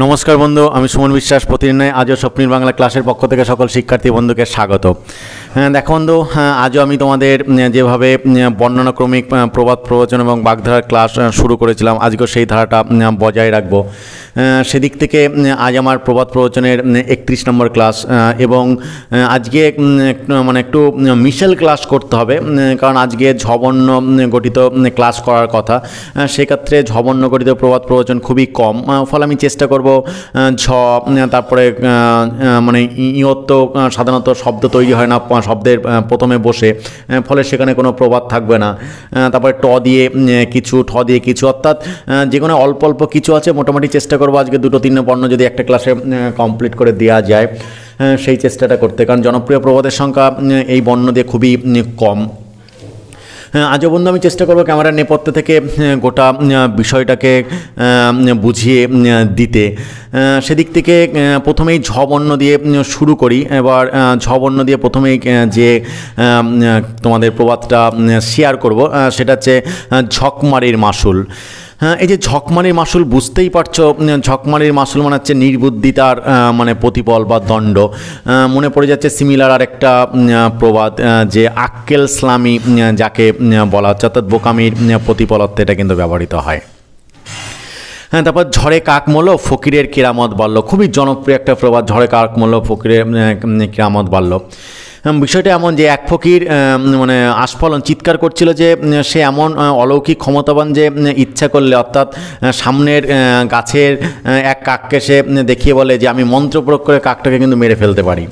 নমস্কার বন্ধু আমি সুমন বিশ্বাস প্রতিদিন নয় আজও স্বপ্নির বাংলা ক্লাসের পক্ষ থেকে সকল শিক্ষার্থী বন্ধুকে স্বাগত হ্যাঁ, দেখো বন্ধু হ্যাঁ, আজও আমি তোমাদের যেভাবে বর্ণনাক্রমিক প্রবাদ প্রবচন এবং বাগধারার ক্লাস শুরু করেছিলাম আজকেও সেই ধারাটা বজায় রাখবো সেদিক থেকে আজ আমার প্রবাদ প্রবচনের একত্রিশ নম্বর ক্লাস এবং আজকে মানে একটু মিশেল ক্লাস করতে হবে কারণ আজকে ঝবর্ণ গঠিত ক্লাস করার কথা সেক্ষেত্রে ঝবর্ণ গঠিত প্রবাদ প্রবচন খুবই কম ফলে আমি চেষ্টা করব ঝ তারপরে মানে ইয়ত্ত সাধারণত শব্দ তৈরি হয় না শব্দের প্রথমে বসে ফলে সেখানে কোনো প্রবাদ থাকবে না তারপরে ট দিয়ে কিছু ঠ দিয়ে কিছু অর্থাৎ যে কোনো অল্প অল্প কিছু আছে মোটামুটি চেষ্টা করবো আজকে দুটো তিন পণ্য যদি একটা ক্লাসে কমপ্লিট করে দেওয়া যায় সেই চেষ্টাটা করতে কারণ জনপ্রিয় প্রবাদের সংখ্যা এই বর্ণ দিয়ে খুবই কম হ্যাঁ, আজও বন্ধু আমি চেষ্টা করবো ক্যামেরার নেপথ্য থেকে গোটা বিষয়টাকে বুঝিয়ে দিতে সেদিক থেকে প্রথমেই ঝবর্ণ দিয়ে শুরু করি এবার ঝবর্ণ দিয়ে প্রথমেই যে তোমাদের প্রবাদটা শেয়ার করব সেটা হচ্ছে ঝকমারির মাসুল হ্যাঁ এই যে ঝকমানির মাসুল বুঝতেই পারছো ঝকমানির মাসুল মানে হচ্ছে নির্বুদ্ধিতার মানে প্রতিফল বা দণ্ড মনে পড়ে যাচ্ছে সিমিলার আর একটা প্রবাদ যে আক্কেল স্লামি যাকে বলা হচ্ছে অর্থাৎ বোকামির প্রতিফল অর্থে এটা কিন্তু ব্যবহৃত হয় হ্যাঁ তারপর ঝড়ে কাকমল ফকিরের কেরামত বাড়ল খুবই জনপ্রিয় একটা প্রবাদ ঝড়ে কাকমল ফকিরের কেরামত বাড়ল বিষয়টা এমন যে এক ফকির মানে আস্ফলন চিৎকার করছিল যে সে এমন অলৌকিক ক্ষমতাবান যে ইচ্ছা করলে অর্থাৎ সামনের গাছের এক কাককে সে দেখিয়ে বলে যে আমি মন্ত্র প্রয়োগ করে কাকটাকে কিন্তু মেরে ফেলতে পারি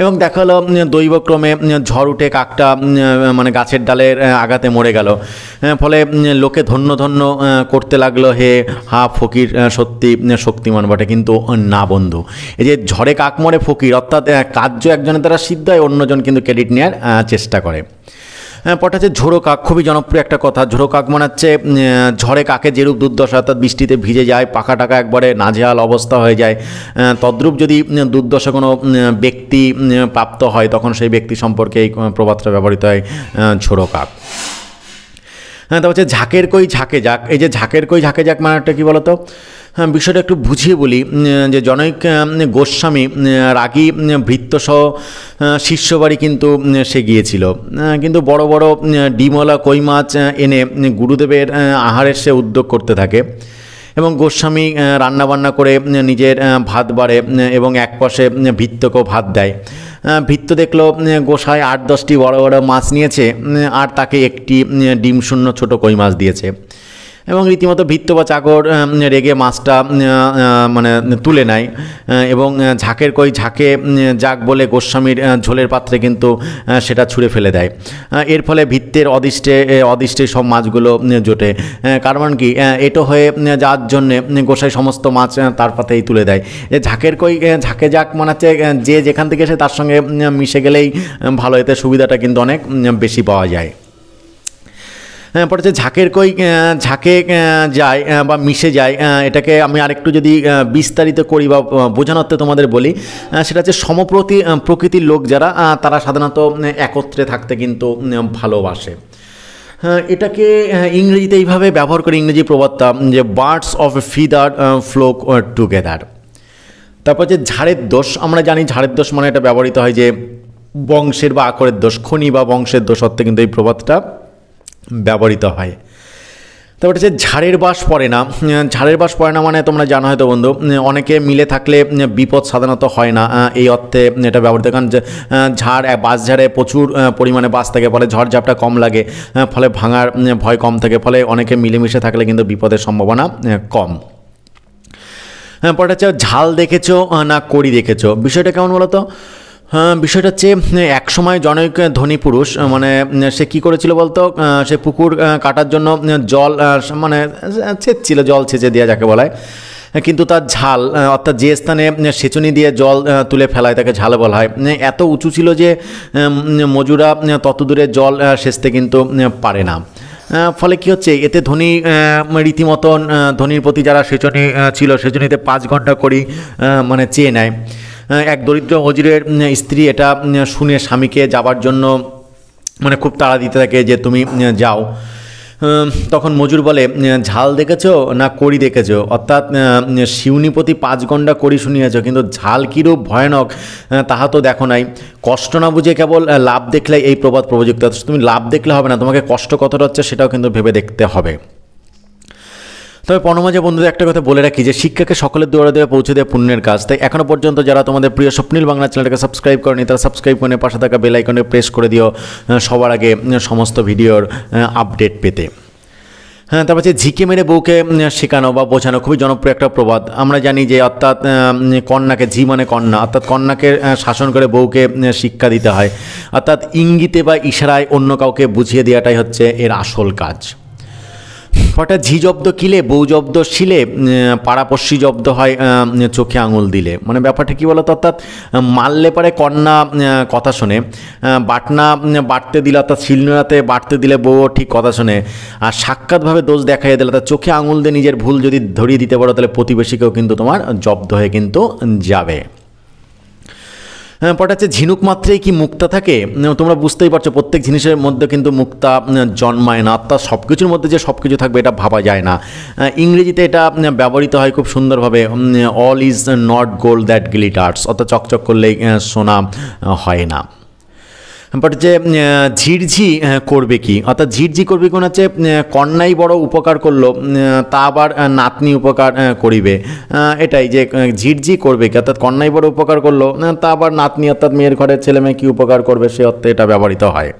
এবং দেখা হলো দৈবক্রমে ঝড় উঠে কাকটা মানে গাছের ডালের আঘাতে মরে গেল ফলে লোকে ধন্য ধন্য করতে লাগলো হে হা ফকির সত্যি শক্তিমান বটে কিন্তু না বন্ধু এই যে ঝড়ে কাক মরে ফকির অর্থাৎ কার্য একজনের দ্বারা সিদ্ধ হয় অন্যজন কিন্তু ক্রেডিট নেওয়ার চেষ্টা করে হচ্ছে হ্যাঁ, ঝোড়ো কাক খুবই জনপ্রিয় একটা কথা ঝোড়ো কাক মনে হচ্ছে ঝড়ে কাকে যেরূপ দুর্দশা অর্থাৎ বৃষ্টিতে ভিজে যায় পাখা টাকা একবারে নাজেহাল অবস্থা হয়ে যায় হ্যাঁ, তদ্রূপ যদি দুর্দশা কোনো ব্যক্তি প্রাপ্ত হয় তখন সেই ব্যক্তি সম্পর্কে এই প্রবাদটা ব্যবহৃত হয় ঝোড়ো কাক হ্যাঁ তা হচ্ছে ঝাঁকের কই ঝাঁকে যাক এই যে ঝাঁকের কই ঝাঁকে যাক মানেটা কী বলতো হ্যাঁ বিষয়টা একটু বুঝিয়ে বলি যে জনৈক গোস্বামী রাগী ভৃত্যসহ বাড়ি কিন্তু সে গিয়েছিল হ্যাঁ, কিন্তু বড় বড় ডিমলা কই মাছ এনে গুরুদেবের আহারের সে উদ্যোগ করতে থাকে এবং গোস্বামী রান্নাবান্না করে নিজের ভাত বাড়ে এবং এক পাশে ভিত্তকেও ভাত দেয় ভিত্ত দেখলো গোসায় আট দশটি বড় বড় মাছ নিয়েছে আর তাকে একটি ডিম শূন্য ছোটো কই মাছ দিয়েছে এবং রীতিমতো ভিত্ত বা চাকর রেগে মাছটা মানে তুলে নেয় এবং ঝাঁকের কই ঝাঁকে যাক বলে গোস্বামীর ঝোলের পাত্রে কিন্তু সেটা ছুঁড়ে ফেলে দেয় এর ফলে ভিত্তের অদৃষ্টে অদৃষ্টে সব মাছগুলো জোটে কারণ মানে কি এটো হয়ে যাওয়ার জন্যে গোসাই সমস্ত মাছ তার পাতেই তুলে দেয় যে ঝাঁকের কই ঝাঁকে ঝাঁক হচ্ছে যে যেখান থেকে এসে তার সঙ্গে মিশে গেলেই ভালো এতে সুবিধাটা কিন্তু অনেক বেশি পাওয়া যায় হ্যাঁ, পরে হচ্ছে ঝাঁকের কই ঝাঁকে যায় বা মিশে যায় এটাকে আমি আরেকটু যদি বিস্তারিত করি বা বোঝানোর্থে তোমাদের বলি সেটা হচ্ছে সমপ্রতি প্রকৃতির লোক যারা তারা সাধারণত একত্রে থাকতে কিন্তু ভালোবাসে এটাকে ইংরেজিতে এইভাবে ব্যবহার করে ইংরেজি প্রবাদটা যে birds of feather flock together তারপর যে ঝাড়ের দোষ আমরা জানি ঝাড়ের দোষ মানে এটা ব্যবহৃত হয় যে বংশের বা আকরের দোষ খনি বা বংশের দোষ অর্থে কিন্তু এই প্রবাদটা ব্যবহৃত হয় তারপর হচ্ছে ঝাড়ের বাস পড়ে না ঝাড়ের বাস পড়ে না মানে তোমরা জানো হয়তো বন্ধু অনেকে মিলে থাকলে বিপদ সাধারণত হয় না এই অর্থে এটা ব্যবহৃত কারণ ঝাড় বাস ঝাড়ে প্রচুর পরিমাণে বাস থাকে ফলে ঝড়ঝাপটা কম লাগে ফলে ভাঙার ভয় কম থাকে ফলে অনেকে মিলেমিশে থাকলে কিন্তু বিপদের সম্ভাবনা কম পরে হচ্ছে ঝাল দেখেছো না কড়ি দেখেছো বিষয়টা কেমন বলো তো হ্যাঁ, বিষয়টা হচ্ছে একসময় জনৈক ধনী পুরুষ মানে সে কি করেছিল বলতো সে পুকুর কাটার জন্য জল মানে ছেচ্ছিল জল ছেঁচে দেওয়া যাকে বলায় কিন্তু তার ঝাল অর্থাৎ যে স্থানে সেচুনি দিয়ে জল তুলে ফেলায় তাকে ঝাল বলা হয় এত উঁচু ছিল যে মজুরা তত দূরে জল সেচতে কিন্তু পারে না ফলে কি হচ্ছে এতে ধনী রীতিমতন ধনির প্রতি যারা সেচনি ছিল সেচনিতে পাঁচ ঘন্টা করি মানে চেয়ে নেয় এক দরিদ্র অজিরের স্ত্রী এটা শুনে স্বামীকে যাবার জন্য মানে খুব তাড়া দিতে থাকে যে তুমি যাও তখন মজুর বলে ঝাল দেখেছো না কড়ি দেখেছো অর্থাৎ শিউনিপতি পাঁচ গণ্ডা কড়ি শুনিয়েছ কিন্তু ঝাল কিরূপ ভয়ানক তাহা তো দেখো নাই কষ্ট না বুঝে কেবল লাভ দেখলে এই প্রবাদ প্রযোজ্য তুমি লাভ দেখলে হবে না তোমাকে কষ্ট কতটা হচ্ছে সেটাও কিন্তু ভেবে দেখতে হবে তবে পণমাজে বন্ধুদের একটা কথা বলে রাখি যে শিক্ষাকে সকলের দুয়ারে দেওয়া পৌঁছে দেওয়া পুণ্যের কাজ তাই এখনও পর্যন্ত যারা তোমাদের প্রিয় স্বপ্নীল বাংলা চ্যানেলটাকে সাবস্ক্রাইব করেনি তারা সাবস্ক্রাইব করে পাশে থাকা বেলাইকনে প্রেস করে দিও সবার আগে সমস্ত ভিডিওর আপডেট পেতে হ্যাঁ তারপর হচ্ছে ঝিকে মেরে বউকে শেখানো বা বোঝানো খুবই জনপ্রিয় একটা প্রবাদ আমরা জানি যে অর্থাৎ কন্যাকে ঝি মানে কন্যা অর্থাৎ কন্যাকে শাসন করে বউকে শিক্ষা দিতে হয় অর্থাৎ ইঙ্গিতে বা ইশারায় অন্য কাউকে বুঝিয়ে দেওয়াটাই হচ্ছে এর আসল কাজ ফটা ঝি জব্দ কিলে বউ জব্দ শিলে পাড়াপশি জব্দ হয় চোখে আঙুল দিলে মানে ব্যাপারটা কী বলতো অর্থাৎ মারলে পরে কন্যা কথা শোনে বাটনা বাটতে দিলে অর্থাৎ শিলনোড়াতে বাটতে দিলে বউও ঠিক কথা শোনে আর সাক্ষাৎভাবে দোষ দেখাই দিলে তার চোখে আঙুল দিয়ে নিজের ভুল যদি ধরিয়ে দিতে পারো তাহলে প্রতিবেশীকেও কিন্তু তোমার জব্দ হয়ে কিন্তু যাবে হ্যাঁ, পটাচ্ছে ঝিনুক মাত্রেই কি মুক্তা থাকে তোমরা বুঝতেই পারছো প্রত্যেক জিনিসের মধ্যে কিন্তু মুক্তা জন্মায় না আত্মা সব কিছুর মধ্যে যে সব কিছু থাকবে এটা ভাবা যায় না ইংরেজিতে এটা ব্যবহৃত হয় খুব সুন্দরভাবে all is not gold that glitters অর্থাৎ চকচক করলেই সোনা হয় না বাট যে ঝিরঝি করবে কি অর্থাৎ ঝিরঝি করবে কোন হচ্ছে কন্যাই বড় উপকার করলো তা আবার নাতনি উপকার করিবে এটাই যে ঝিরঝি করবে কি অর্থাৎ কন্যাই বড় উপকার করলো তা আবার নাতনি অর্থাৎ মেয়ের ঘরের ছেলে মেয়ে কী উপকার করবে সে অর্থে এটা ব্যবহৃত হয়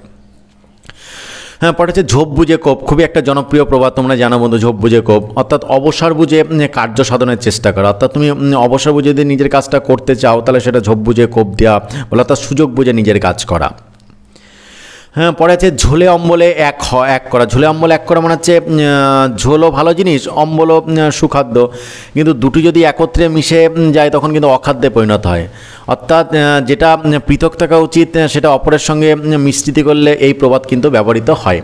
হ্যাঁ পরে হচ্ছে ঝোপ বুঝে কোপ খুবই একটা জনপ্রিয় প্রবাদ তোমরা জানো বন্ধু ঝোপ বুঝে কোপ অর্থাৎ অবসর বুঝে কার্য সাধনের চেষ্টা করা অর্থাৎ তুমি অবসর বুঝে যদি নিজের কাজটা করতে চাও তাহলে সেটা ঝোপ বুঝে কোপ দেওয়া বলে অর্থাৎ সুযোগ বুঝে নিজের কাজ করা হ্যাঁ পরে আছে ঝোলে অম্বলে এক হ এক করা ঝোলে অম্বলে এক করা মানে হচ্ছে ঝোলও ভালো জিনিস অম্বলও সুখাদ্য কিন্তু দুটি যদি একত্রে মিশে যায় তখন কিন্তু অখাদ্যে পরিণত হয় অর্থাৎ যেটা পৃথক থাকা উচিত সেটা অপরের সঙ্গে মিশ্রিত করলে এই প্রবাদ কিন্তু ব্যবহৃত হয়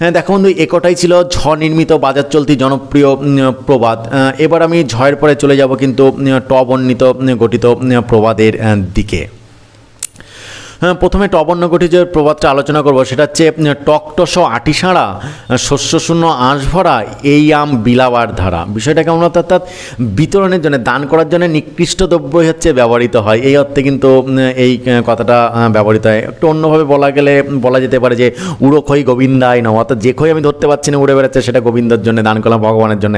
হ্যাঁ দেখো বন্ধু একটাই ছিল ঝ নির্মিত বাজার চলতি জনপ্রিয় প্রবাদ এবার আমি ঝয়ের পরে চলে যাব কিন্তু ট বর্ণিত গঠিত প্রবাদের দিকে হ্যাঁ, প্রথমে টবর্ণকটি যে প্রবাদটা আলোচনা করব সেটা হচ্ছে টকটস আটিসাঁড়া শস্যশূন্য আঁশভরা এই আম বিলাবার ধারা বিষয়টা কেমন অর্থাৎ বিতরণের জন্য দান করার জন্য নিকৃষ্ট দ্রব্যই হচ্ছে ব্যবহৃত হয় এই অর্থে কিন্তু এই কথাটা ব্যবহৃত হয় একটু অন্যভাবে বলা গেলে বলা যেতে পারে যে উড়ো খই গোবিন্দায় নম অর্থাৎ যে খই আমি ধরতে পারছি না উড়ে বেড়াচ্ছে সেটা গোবিন্দর জন্য দান করলাম ভগবানের জন্য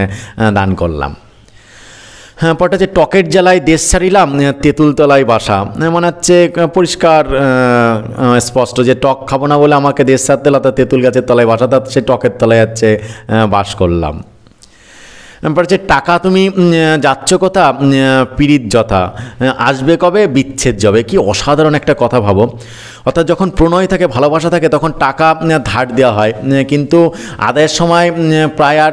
দান করলাম হ্যাঁ পরে হচ্ছে টকেট জেলায় দেশ ছাড়িলাম তেঁতুলতলায় বাসা মানে হচ্ছে পরিষ্কার স্পষ্ট যে টক খাবো না বলে আমাকে দেশ ছাড়তে অর্থাৎ তেঁতুল গাছের তলায় বাসা তার সে টকের তলায় হচ্ছে বাস করলাম তারপর হচ্ছে টাকা তুমি যাচ্ছ কথা পীড়িত যথা আসবে কবে বিচ্ছেদ যাবে কি অসাধারণ একটা কথা ভাবো অর্থাৎ যখন প্রণয় থাকে ভালোবাসা থাকে তখন টাকা ধার দেওয়া হয় কিন্তু আদায়ের সময় প্রায় আর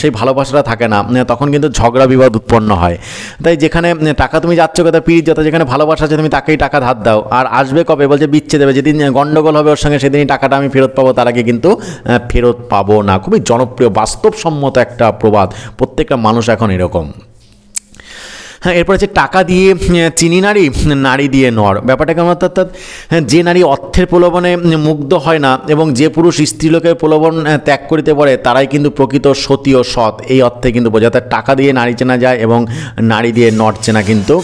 সেই ভালোবাসাটা থাকে না তখন কিন্তু ঝগড়া বিবাদ উৎপন্ন হয় তাই যেখানে টাকা তুমি যাচ্ছ কথা পিড়িত যাতে যেখানে ভালোবাসা আছে তুমি তাকেই টাকা ধার দাও আর আসবে কবে বলছে বিচ্ছে দেবে যেদিন গণ্ডগোল হবে ওর সঙ্গে সেদিনই টাকাটা আমি ফেরত পাবো তার আগে কিন্তু ফেরত পাবো না খুবই জনপ্রিয় বাস্তবসম্মত একটা প্রবাদ প্রত্যেকটা মানুষ এখন এরকম হ্যাঁ, এরপর হচ্ছে টাকা দিয়ে চিনি নারী নারী দিয়ে নর ব্যাপারটা কেমন অর্থাৎ হ্যাঁ, যে নারী অর্থের প্রলোভনে মুগ্ধ হয় না এবং যে পুরুষ স্ত্রীলোকের প্রলোভন ত্যাগ করিতে পারে তারাই কিন্তু প্রকৃত সতী ও সৎ এই অর্থে কিন্তু বোঝা অর্থাৎ টাকা দিয়ে নারী চেনা যায় এবং নারী দিয়ে নর চেনা কিন্তু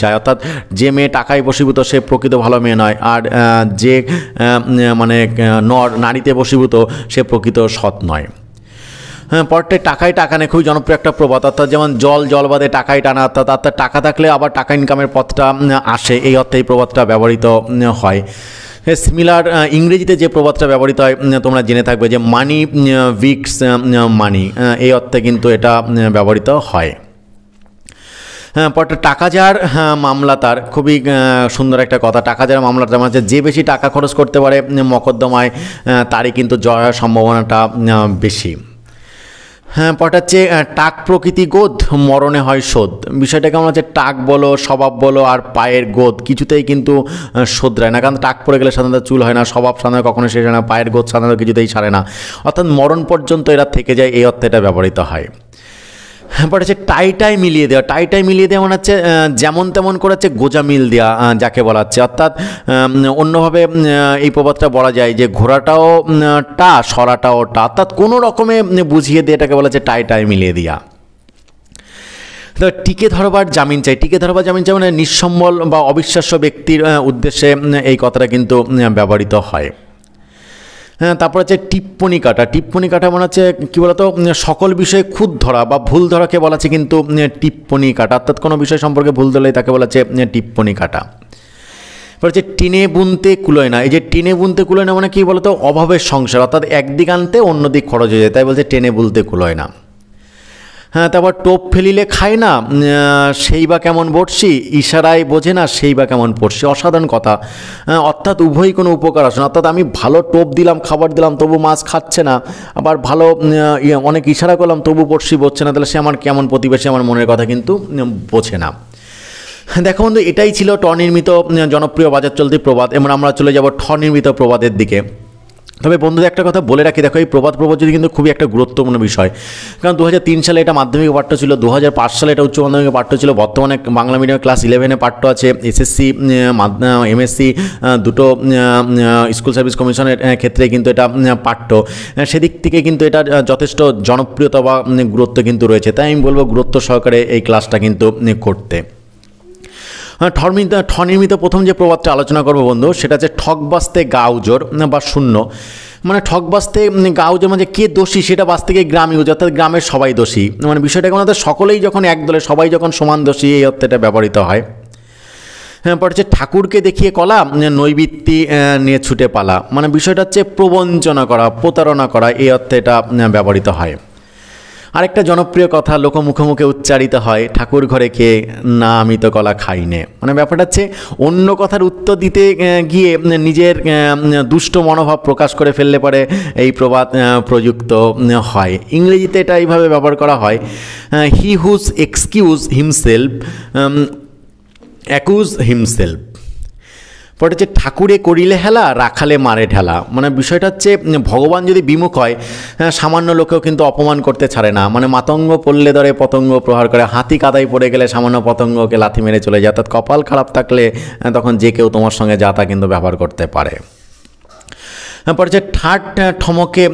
যায় অর্থাৎ যে মেয়ে টাকায় বসীভূত সে প্রকৃত ভালো মেয়ে নয় আর যে মানে নর নারীতে বসীভূত সে প্রকৃত সৎ নয় হ্যাঁ পরটে টাকায় টাকা নেই খুবই জনপ্রিয় একটা প্রবাদ অর্থাৎ যেমন জল জল বাদে টাকায় টানা অর্থাৎ অর্থাৎ টাকা থাকলে আবার টাকা ইনকামের পথটা আসে এই অর্থে এই প্রবাদটা ব্যবহৃত হয় সিমিলার ইংরেজিতে যে প্রবাদটা ব্যবহৃত হয় তোমরা জেনে থাকবে যে মানি উইকস মানি এই অর্থে কিন্তু এটা ব্যবহৃত হয় হ্যাঁ পরটা টাকা যার হ্যাঁ, মামলা তার খুবই সুন্দর একটা কথা টাকা যার মামলা তার মানে যে বেশি টাকা খরচ করতে পারে মকদ্দমায় তারই কিন্তু জয়ের সম্ভাবনাটা বেশি হ্যাঁ পটাচ্ছে টাক প্রকৃতি গোদ মরণে হয় শোধ বিষয়টা কেমন আছে টাক বলো স্বভাব বলো আর পায়ের গোদ কিছুতেই কিন্তু শোধরায় না কারণ টাক পড়ে গেলে সাধারণত চুল হয় না স্বভাব সাধারণত কখনো শেষ হয় না পায়ের গোদ সাধারণত কিছুতেই সারে না অর্থাৎ মরণ পর্যন্ত এরা থেকে যায় এই অর্থে এটা ব্যবহৃত হয় পরে হচ্ছে টাইটাই মিলিয়ে দেওয়া টাইটাই মিলিয়ে দেওয়া মানে হচ্ছে যেমন তেমন করে হচ্ছে গোজা মিল দেওয়া যাকে বলা হচ্ছে অর্থাৎ অন্যভাবে এই প্রবাদটা বলা যায় যে ঘোড়াটাও টা সরাটাও টা অর্থাৎ কোনো রকমে বুঝিয়ে দিয়ে এটাকে বলা হচ্ছে টাইটাই মিলিয়ে দেওয়া তো টিকে ধরবার জামিন চাই টিকে ধরবার জামিন চাই মানে নিঃসম্বল বা অবিশ্বাস্য ব্যক্তির উদ্দেশ্যে এই কথাটা কিন্তু ব্যবহৃত হয় হ্যাঁ তারপর হচ্ছে টিপ্পনি কাটা টিপ্পনি কাটা মানে হচ্ছে কী বলতো সকল বিষয়ে খুদ ধরা বা ভুল ধরাকে বলা আছে কিন্তু টিপ্পনি কাটা অর্থাৎ কোনো বিষয় সম্পর্কে ভুল ধরলে তাকে বলা হচ্ছে টিপ্পনি কাটা এবার হচ্ছে টিনে বুনতে কুলোয় না এই যে টিনে বুনতে কুলোয় না মানে কী বলতো অভাবের সংসার অর্থাৎ একদিক আনতে অন্যদিক খরচ হয়ে যায় তাই বলছে টেনে বুনতে কুলোয় না হ্যাঁ তারপর টোপ ফেলিলে খায় না সেই বা কেমন বড়শি ইশারায় বোঝে না সেই বা কেমন পড়ছি অসাধারণ কথা হ্যাঁ, অর্থাৎ উভয়ই কোনো উপকার আসে না অর্থাৎ আমি ভালো টোপ দিলাম খাবার দিলাম তবু মাছ খাচ্ছে না আবার ভালো ইয়ে, অনেক ইশারা করলাম তবু পড়ছি বসছে না তাহলে সে আমার কেমন প্রতিবেশী আমার মনের কথা কিন্তু বোঝে না দেখো বন্ধু এটাই ছিল ট নির্মিত জনপ্রিয় বাজার চলতি প্রবাদ এবং আমরা চলে যাব ঠ নির্মিত প্রবাদের দিকে তবে বন্ধুদের একটা কথা বলে রাখি দেখো এই প্রবাদ প্রবচনী কিন্তু খুবই একটা গুরুত্বপূর্ণ বিষয় কারণ দু সালে এটা মাধ্যমিক পাঠ্য ছিল দু সালে এটা উচ্চ মাধ্যমিক পাঠ্য ছিল বর্তমানে বাংলা মিডিয়াম ক্লাস ইলেভেনে পাঠ্য আছে এসএসসি এমএসসি দুটো স্কুল সার্ভিস কমিশনের ক্ষেত্রে কিন্তু এটা পাঠ্য সেদিক থেকে কিন্তু এটা যথেষ্ট জনপ্রিয়তা বা গুরুত্ব কিন্তু রয়েছে তাই আমি বলবো গুরুত্ব সহকারে এই ক্লাসটা কিন্তু করতে হ্যাঁ, ঠর্মিত ঠনির্মিত প্রথম যে প্রবাদটা আলোচনা করবো বন্ধু সেটা হচ্ছে ঠক বাঁচতে গা উজোর বা শূন্য মানে ঠক বাঁচতে গা উজোর মানে কে দোষী সেটা বাঁচতে গিয়ে গ্রামে উজোর অর্থাৎ গ্রামের সবাই দোষী মানে বিষয়টা কেমন সকলেই যখন একদলে সবাই যখন সমান দোষী এই অর্থটা ব্যবহৃত হয় হ্যাঁ, পরে হচ্ছে ঠাকুরকে দেখিয়ে কলা নৈবৃত্তি নিয়ে ছুটে পালা মানে বিষয়টা হচ্ছে প্রবঞ্চনা করা প্রতারণা করা এই অর্থে এটা ব্যবহৃত হয় আরেকটা জনপ্রিয় কথা লোকমুখে উচ্চারিত হয় ঠাকুর ঘরে কে না আমি তো কলা খাই নে মানে ব্যাপারটা হচ্ছে অন্য কথার উত্তর দিতে গিয়ে নিজের দুষ্ট মনোভাব প্রকাশ করে ফেললে পরে এই প্রবাদ প্রযুক্ত হয় ইংরেজিতে এটা এইভাবে ব্যবহার করা হয় he who excuse himself accuse himself পরে হচ্ছে ঠাকুরে করিলে হেলা রাখালে মারে ঢেলা মানে বিষয়টা হচ্ছে ভগবান যদি বিমুখ হয় হ্যাঁ, সামান্য লোকেও কিন্তু অপমান করতে ছাড়ে না মানে মাতঙ্গ পড়লে ধরে পতঙ্গ প্রহার করে হাতি কাদায় পড়ে গেলে সামান্য পতঙ্গকে লাথি মেরে চলে যায় অর্থাৎ কপাল খারাপ থাকলে হ্যাঁ, তখন যে কেউ তোমার সঙ্গে যা তা কিন্তু ব্যবহার করতে পারে পরে হচ্ছে ঠাট ঠমকে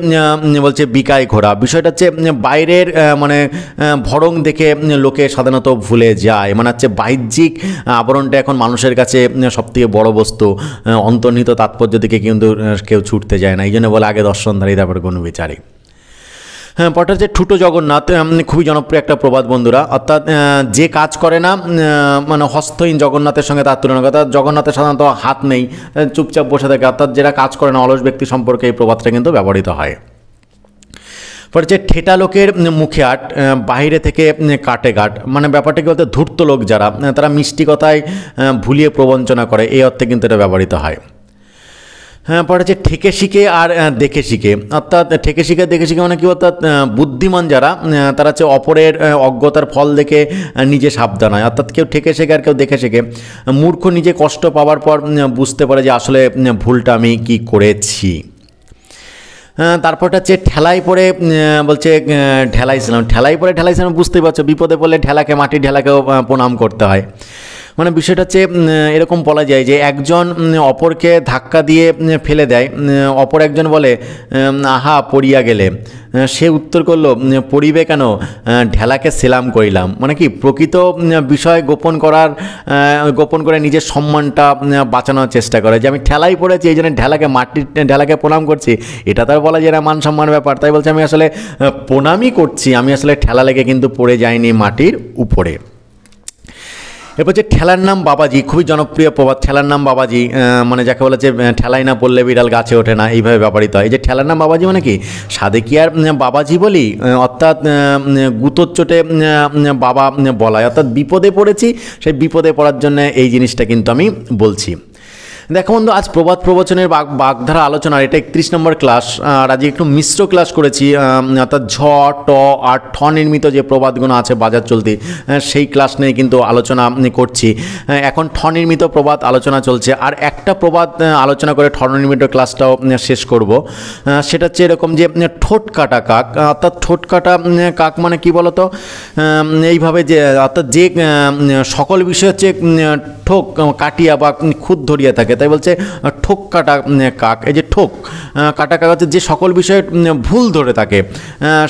বলছে বিকায় ঘোরা বিষয়টা হচ্ছে বাইরের মানে ভরং দেখে লোকে সাধারণত ভুলে যায় মানে হচ্ছে বাহ্যিক আবরণটা এখন মানুষের কাছে সবথেকে বড় বস্তু অন্তর্নিহিত তাৎপর্য দিকে কিন্তু কেউ ছুটতে যায় না এই জন্য বলে আগে দর্শনধারী তারপর কোনো বিচারে হ্যাঁ পটার যে ঠুটো জগন্নাথ খুবই জনপ্রিয় একটা প্রবাদ বন্ধুরা অর্থাৎ যে কাজ করে না মানে হস্তহীন জগন্নাথের সঙ্গে তার তুলনা অর্থাৎ জগন্নাথের সাধারণত হাত নেই চুপচাপ বসে থাকে অর্থাৎ যেটা কাজ করে না অলস ব্যক্তি সম্পর্কে এই প্রবাদটা কিন্তু ব্যবহৃত হয় পরে যে ঠেটা লোকের মুখে আট বাহিরে থেকে কাটে ঘাট মানে ব্যাপারটা কি বলতে ধূর্ত লোক যারা তারা মিষ্টি কথায় ভুলিয়ে প্রবঞ্চনা করে এই অর্থে কিন্তু এটা ব্যবহৃত হয় হ্যাঁ পরে হচ্ছে ঠেকে শিখে আর দেখে শিখে অর্থাৎ ঠেকে শিখে দেখে শিখে মানে কী অর্থাৎ বুদ্ধিমান যারা তারা হচ্ছে অপরের অজ্ঞতার ফল দেখে নিজে সাবধান হয় অর্থাৎ কেউ ঠেকে শেখে আর কেউ দেখে শেখে মূর্খ নিজে কষ্ট পাওয়ার পর বুঝতে পারে যে আসলে ভুলটা আমি কি করেছি তারপরটা হচ্ছে ঠেলাই পরে বলছে ছিলাম ঠেলাই পরে ছিলাম বুঝতেই পারছো বিপদে পড়লে ঢেলাকে মাটি ঢেলাকেও প্রণাম করতে হয় মানে বিষয়টা হচ্ছে এরকম বলা যায় যে একজন অপরকে ধাক্কা দিয়ে ফেলে দেয় অপর একজন বলে আহা পড়িয়া গেলে সে উত্তর করলো পড়িবে কেন ঢেলাকে সেলাম করিলাম মানে কি প্রকৃত বিষয় গোপন করার গোপন করে নিজের সম্মানটা বাঁচানোর চেষ্টা করে যে আমি ঠেলাই পড়েছি এই জন্য ঢেলাকে মাটির ঢেলাকে প্রণাম করছি এটা তার বলা যায় না মান সম্মান ব্যাপার তাই বলছে আমি আসলে প্রণামই করছি আমি আসলে ঠেলা লেগে কিন্তু পড়ে যাইনি মাটির উপরে এরপর যে ঠেলার নাম বাবাজি খুবই জনপ্রিয় প্রবাদ ঠেলার নাম বাবাজি মানে যাকে বলে যে ঠেলাই না পড়লে বিড়াল গাছে ওঠে না এইভাবে ব্যবহৃত হয় এই যে ঠেলার নাম বাবাজি মানে কি সাদে কি আর বাবাজি বলি অর্থাৎ গুতোর চোটে বাবা বলায় অর্থাৎ বিপদে পড়েছি সেই বিপদে পড়ার জন্য এই জিনিসটা কিন্তু আমি বলছি দেখো বন্ধু আজ প্রবাদ প্রবচনের বাগধারা আলোচনার এটা একত্রিশ নম্বর ক্লাস আর আজ একটু মিশ্র ক্লাস করেছি অর্থাৎ ঝ ট আর ঠ নির্মিত যে প্রবাদগুলো আছে বাজার চলতি সেই ক্লাস নিয়ে কিন্তু আলোচনা করছি এখন ঠ নির্মিত প্রবাদ আলোচনা চলছে আর একটা প্রবাদ আলোচনা করে ঠ নির্মিত ক্লাসটাও শেষ করব সেটা হচ্ছে এরকম যে ঠোঁট কাটা কাক অর্থাৎ ঠোঁট কাটা কাক মানে কি বলতো এইভাবে যে অর্থাৎ যে সকল বিষয় হচ্ছে ঠোক কাটিয়া বা খুদ ধরিয়া থাকে তাই বলছে ঠোক কাটা কাক এই যে ঠোক কাটা কাক হচ্ছে যে সকল বিষয়ে ভুল ধরে থাকে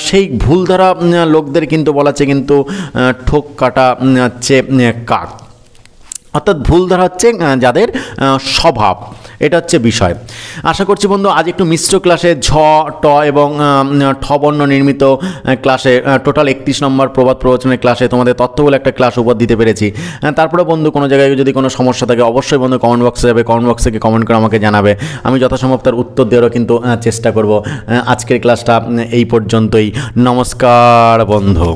সেই ভুল ধরা লোকদের কিন্তু বলাচ্ছে কিন্তু ঠোক কাটা হচ্ছে কাক অর্থাৎ ভুল ধরা হচ্ছে যাদের স্বভাব এটা হচ্ছে বিষয় আশা করছি বন্ধু আজ একটু মিশ্র ক্লাসে ঝ ট এবং ঠ বর্ণ নির্মিত ক্লাসে টোটাল একত্রিশ নম্বর প্রবাদ প্রবচনের ক্লাসে তোমাদের তথ্য বলে একটা ক্লাস উপর দিতে পেরেছি তারপরে বন্ধু কোনো জায়গায় যদি কোনো সমস্যা থাকে অবশ্যই বন্ধু কমেন্ট বক্সে যাবে কমেন্ট বক্স থেকে কমেন্ট করে আমাকে জানাবে আমি যথাসম্ভব তার উত্তর দেওয়ারও কিন্তু চেষ্টা করব আজকের ক্লাসটা এই পর্যন্তই নমস্কার বন্ধু